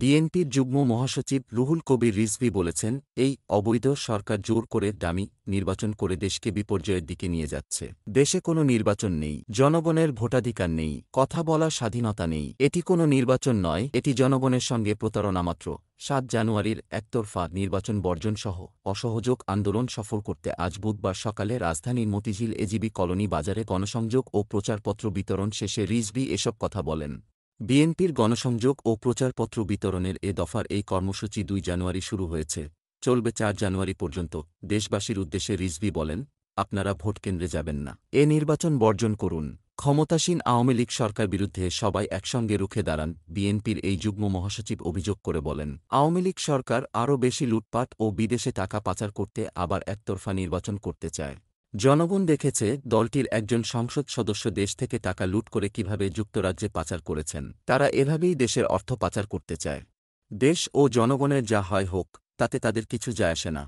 বিএনপির যুগ্ম মহাসচিব রুহুল কবির রিজভি বলেছেন এই অবৈধ সরকার জোর করে দামি নির্বাচন করে দেশকে বিপর্যয়ের দিকে নিয়ে যাচ্ছে দেশে কোনো নির্বাচন নেই জনগণের ভোটাধিকার নেই কথা বলার স্বাধীনতা নেই এটি কোনো নির্বাচন নয় এটি জনগণের সঙ্গে প্রতারণা মাত্র সাত জানুয়ারির একতরফা নির্বাচন বর্জনসহ অসহযোগ আন্দোলন সফল করতে আজ বুধবার সকালে রাজধানীর মতিঝিল এজিবি কলোনি বাজারে গণসংযোগ ও প্রচারপত্র বিতরণ শেষে রিজভি এসব কথা বলেন বিএনপির গণসংযোগ ও প্রচারপত্র বিতরণের এ দফার এই কর্মসূচি দুই জানুয়ারি শুরু হয়েছে চলবে চার জানুয়ারি পর্যন্ত দেশবাসীর উদ্দেশ্যে রিজভি বলেন আপনারা ভোটকেন্দ্রে যাবেন না এ নির্বাচন বর্জন করুন ক্ষমতাসীন আওয়ামী লীগ সরকার বিরুদ্ধে সবাই একসঙ্গে রুখে দাঁড়ান বিএনপির এই যুগ্ম মহাসচিব অভিযোগ করে বলেন আওয়ামী লীগ সরকার আরও বেশি লুটপাট ও বিদেশে টাকা পাচার করতে আবার একতরফা নির্বাচন করতে চায় জনগণ দেখেছে দলটির একজন সংসদ সদস্য দেশ থেকে টাকা লুট করে কিভাবে যুক্তরাজ্যে পাচার করেছেন তারা এভাবেই দেশের অর্থ পাচার করতে চায় দেশ ও জনগণের যা হয় হোক তাতে তাদের কিছু যায় আসে না